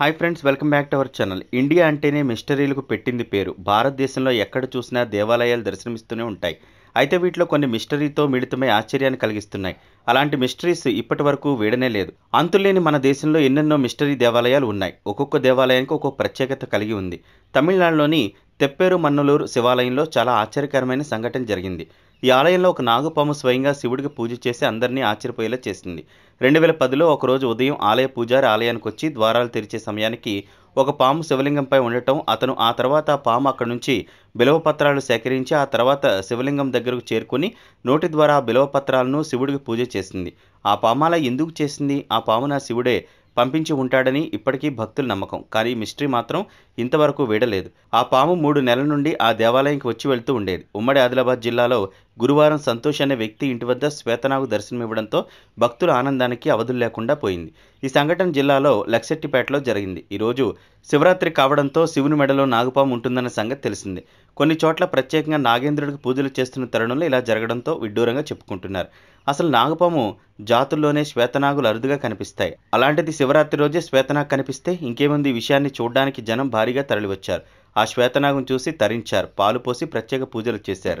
hi friends welcome back to our channel India అంటేనే మిస్టరీలకు పెట్టింది పేరు భారతదేశంలో ఎక్కడ చూసినా దేవాలయాలు దర్శనమిస్తూనే ఉంటాయి అయితే వీటిలో కొన్ని మిస్టరీతో మిళితమై ఆశ్చర్యాన్ని కలిగిస్తున్నాయి అలాంటి మిస్టరీస్ ఇప్పటి వరకు వీడనే లేదు అంతులేని మన దేశంలో ఎన్నెన్నో మిస్టరీ దేవాలయాలు ఉన్నాయి ఒక్కొక్క దేవాలయానికి ఒక్కొక్క ప్రత్యేకత కలిగి ఉంది తమిళనాడులోని తెప్పేరు మన్నలూరు శివాలయంలో చాలా ఆశ్చర్యకరమైన సంఘటన జరిగింది ఈ ఆలయంలో ఒక నాగుపాము స్వయంగా శివుడికి పూజ చేసి అందరినీ ఆశ్చర్యపోయేలా చేసింది రెండు వేల పదిలో ఒకరోజు ఉదయం ఆలయ పూజారి ఆలయానికి వచ్చి ద్వారాలు తెరిచే సమయానికి ఒక పాము శివలింగంపై ఉండటం అతను ఆ తర్వాత ఆ పాము అక్కడి నుంచి బిలవ పత్రాలు సేకరించి ఆ తర్వాత శివలింగం దగ్గరకు చేరుకుని నోటి ద్వారా ఆ పత్రాలను శివుడికి పూజ చేసింది ఆ పామాల ఎందుకు చేసింది ఆ పామున శివుడే పంపించి ఉంటాడని ఇప్పటికీ భక్తుల నమ్మకం కానీ మిస్టరీ మాత్రం ఇంతవరకు వీడలేదు ఆ పాము మూడు నెలల నుండి ఆ దేవాలయంకి వచ్చి వెళ్తూ ఉండేది ఉమ్మడి ఆదిలాబాద్ జిల్లాలో గురువారం సంతోష్ అనే వ్యక్తి ఇంటి వద్ద శ్వేతనాగు దర్శనమివ్వడంతో భక్తుల ఆనందానికి అవధులు లేకుండా పోయింది ఈ సంఘటన జిల్లాలో లక్సెట్టిపేటలో జరిగింది ఈరోజు శివరాత్రి కావడంతో శివుని మెడలో నాగుపాము ఉంటుందన్న సంగతి తెలిసింది కొన్ని చోట్ల ప్రత్యేకంగా నాగేంద్రుడికి పూజలు చేస్తున్న తరుణంలో ఇలా జరగడంతో విడ్డూరంగా చెప్పుకుంటున్నారు అసలు నాగపాము జాతుల్లోనే శ్వేతనాగులు అరుదుగా కనిపిస్తాయి అలాంటిది శివరాత్రి రోజే శ్వేతనాగ్ కనిపిస్తే ఇంకేముంది ఈ విషయాన్ని చూడడానికి జనం భారీగా తరలివచ్చారు ఆ శ్వేతనాగం చూసి తరించారు పాలు పోసి ప్రత్యేక పూజలు చేశారు